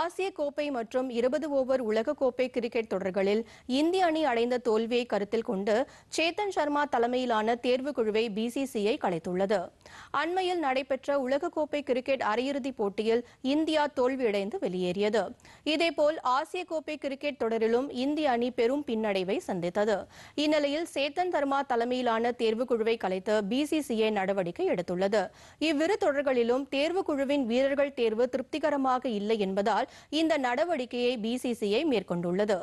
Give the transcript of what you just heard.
ஆசிய கோப்பை மற்றும் இருபது ஓவர் உலக கோப்பை கிரிக்கெட் தொடர்களில் இந்திய அணி அடைந்த தோல்வியை கருத்தில் கொண்டு சேத்தன் சர்மா தலைமையிலான தேர்வுக்குழுவை பிசிசிஐ கலைத்துள்ளது அண்மையில் நடைபெற்ற உலகக்கோப்பை கிரிக்கெட் அரையிறுதிப் போட்டியில் இந்தியா தோல்வியடைந்து வெளியேறியது இதேபோல் ஆசிய கோப்பை கிரிக்கெட் தொடரிலும் இந்திய அணி பெரும் பின்னடைவை சந்தித்தது இந்நிலையில் சேத்தன் தர்மா தலைமையிலான தேர்வுக்குழுவை கலைத்து பிசிசிஐ நடவடிக்கை எடுத்துள்ளது இவ்விரு தொடர்களிலும் தேர்வுக்குழுவின் வீரர்கள் தேர்வு திருப்திகரமாக இல்லை என்பதால் இந்த நடவடிக்கையை பிசிசிஐ மேற்கொண்டுள்ளது